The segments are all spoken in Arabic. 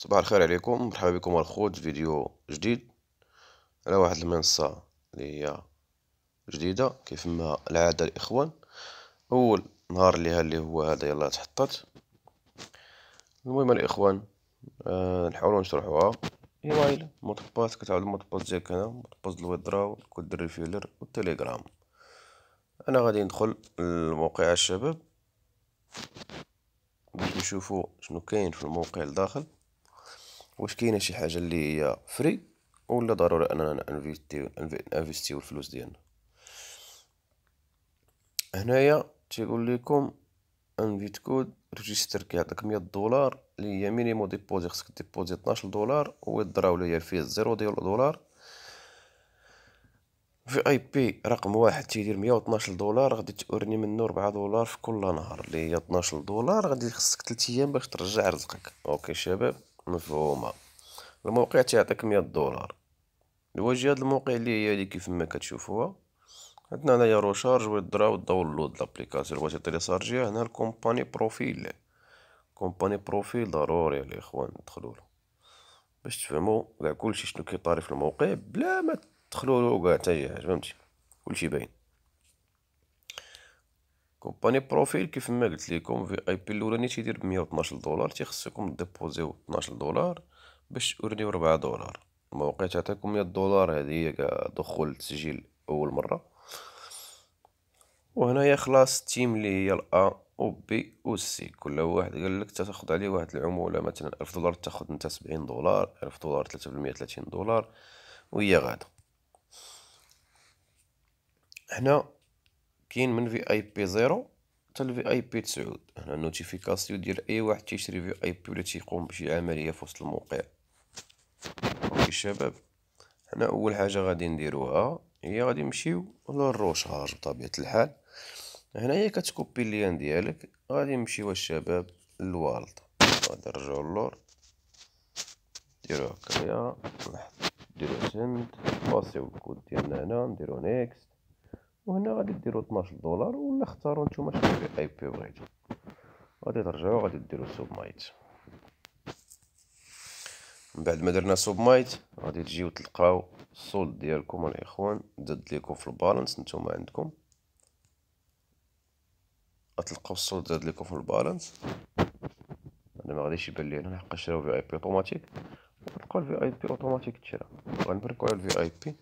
صباح الخير عليكم مرحبا بكم الخوت فيديو جديد على واحد المنصة اللي هي جديدة كيف ما العادة الإخوان أول نهار ليها اللي هو هذا يلا تحطت المهم الإخوان آه نحاولو نشرحوها وايل مطبات كتعاود المطبات ديالك هنا مطبات الويدراو كود الريفيلر والتليجرام أنا غادي ندخل لموقع الشباب باش نشوفو شنو كاين في الموقع لداخل واش كاينه شي حاجه اللي هي فري ولا ضروري اننا انفيستيو انفيستيو الفلوس ديالنا هنايا تيقول لكم انفيت كود ريجستر كيعطيك 100 دولار اللي هي مينيمو ديبوزي خصك ديبوزي 12 دولار ويضراو ليا فيه 0 ديال دولار في اي بي رقم واحد تيدير 112 دولار غادي تورني منه 4 دولار في كل نهار اللي هي 12 دولار غادي خصك 3 ايام باش ترجع رزقك اوكي شباب مفهومه الموقع تيعطيك مية دولار الواجهه هاد الموقع اللي هي هادي كيف ما كتشوفوها عندنا هنايا روشارج ويدرا وداونلود لابليكاسيون بغيتي تيليشارجيها هنا الكومباني بروفيل كومباني بروفيل ضروري الاخوان له باش تفهمو كاع كلشي شنو كيطاري في الموقع بلا ما تدخلولو كاع حتى فهمتي كلشي باين كومباني بروفيل كيف ما قلت لكم في اي بي الاولاني تيدير ب 112 دولار تيخصكم ديبوزيو 12 دولار باش تورنيو 4 دولار الموقع تعطيكم 100 دولار هذه هي دخول التسجيل اول مره وهنايا خلاص التيم اللي هي الأ و بي و سي كل واحد قال لك تاخد عليه واحد العمولة مثلا ألف دولار تاخد نتا سبعين دولار ألف دولار تلاتة بالمية تلاتين دولار وهي غادا هنا كاين من في اي بي زيرو حتى في اي بي تسعود هنا النوتيفيكاسيون ديال اي واحد تيشري في اي بي ولا تيقوم بشي عمليه في وسط الموقع اوكي شباب هنا اول حاجه غادي نديروها هي غادي نمشيو للروشارج بطبيعه الحال هنايا كتكوبي اللين ديالك غادي نمشيو الشباب للوالد غادي نرجعو للور نديرو هكايا نحط نديرو سند نباسيو الكود ديالنا هنا نديرو نيكست وهنا غادي ديروا 12 دولار ولا اختاروا نتوما شنو في اي بي بغيتو غادي ترجعوا غادي ديروا مايت من بعد ما درنا مايت غادي تجيو تلقاو الصولد ديالكم الاخوان ضد ليكم في البالانس نتوما عندكم غتلقاو الصولد ضد ليكم في البالانس انا ما غاديش يبان لي انا حقاش شراو في اي بي اوتوماتيك غتلقاو الفي اي بي اوتوماتيك تشرا غنبركو على الفي اي بي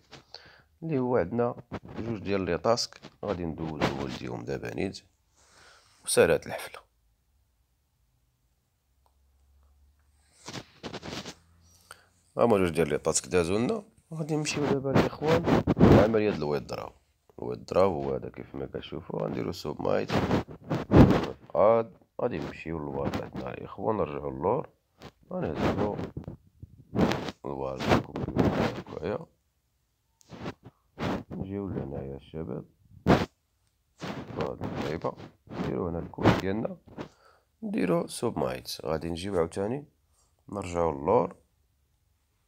اللي هو عندنا جوج ديال لي طاسك غادي ندوزو والديهم دابا نيت وسالات الحفله ها هما جوج ديال لي طاسك دازو لنا غادي نمشيو دابا الاخوان لعمليه د الويض الضراب الويض الضراب هو هذا كيف ما كتشوفوا غنديرو سوب مايت اد غادي نمشيو للوار تاعنا الاخوان نرجعو للور غنهزو الوار هكايا نجيو لهنايا الشباب هاد اللعيبه نديرو هنا الكود ديالنا نديرو سوب مايت غادي نجيو عاوتاني نرجعو للور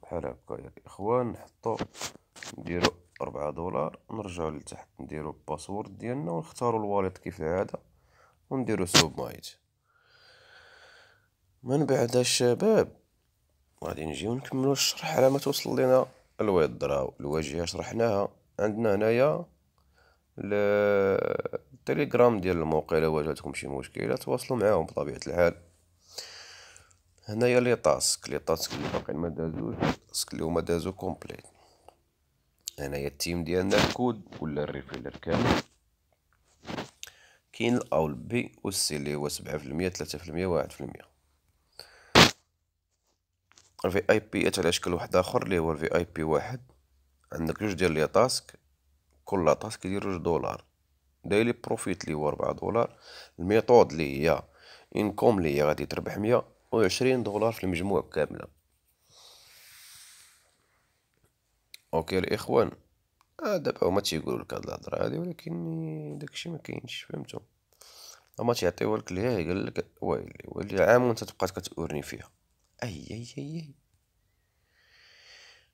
بحال هكا الاخوان نحطو نديرو ربعة دولار نرجعو لتحت نديرو الباسورد ديالنا ونختارو الواليت كيف العاده ونديرو مايت من بعد الشباب غادي نجيو نكملو الشرح على ما توصل لينا الويب الواجهه شرحناها عندنا هنايا التليجرام ديال الموقع الا واجهتكم شي مشكله تواصلوا معاهم بطبيعه الحال هنايا لي تاسك لي تاسك اللي باقي ما دازوش تاسك اللي هما دازو كومبليت هنايا التيم ديالنا الكود ولا الريفيلر كامل كاين الاول بي والسي اللي هو سبعة 3% 1% تلاتة واحد الفي اي بي على شكل واحد اخر اللي هو الفي اي بي واحد عندك جوج ديال لي تاسك كل تاسك يدير جوج دولار دايلي بروفيت لي هو ربعة دولار الميثود لي هي انكم لي هي غادي تربح مية وعشرين دولار في المجموع كاملة اوكي الاخوان آه دابا هما تيقولوا لك هاد الهضره هادي ولكن داكشي ما كاينش فهمتو هما تيعطيولك لك ليه قال لك ويلي ويلي عام وانت تبقى كتورني فيها اي اي اي, أي.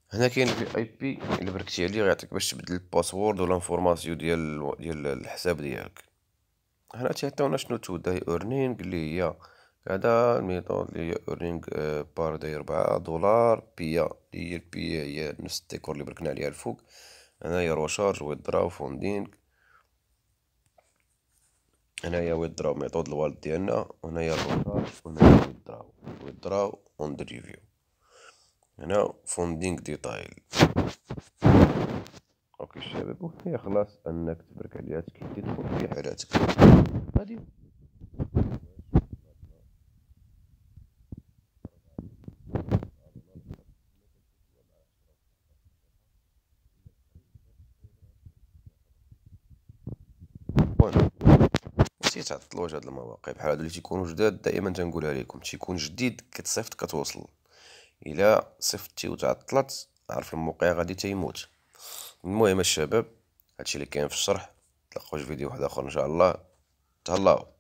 هنا كاين في اي بي اللي بركتي عليه غيعطيك باش تبدل الباسورد ولا انفورماسيون ديال ديال الحساب ديالك هنا تيعطيونا شنو تودا هي اورنينغ اللي هي هذا الميثود اللي هي اورنينغ بار داير 4 دولار بيا اللي هي البي هي نفس الديكور اللي بركنا عليها الفوق هنايا روشارج ويدراو فوندينغ هنايا ويدرا ميثود الوالد ديالنا وهنايا الروشارج وهنايا ويدرا ويدرا اون ريفيو هنا فوندينغ ديتايل اوكي الشباب وهي خلاص انك تبرك عليها تكدي تدخل في حالاتك غادي نسيت تعطلوا هاد المواقع بحال هادو اللي تيكونوا جداد دائما تنقولها لكم تيكون جديد كتصيفط كتوصل الا صيفطتي وتعطلت عرف الموقع غادي تيموت المهم الشباب هادشي اللي كاين في الشرح تلقاو في فيديو واحد اخر ان شاء الله تهلاو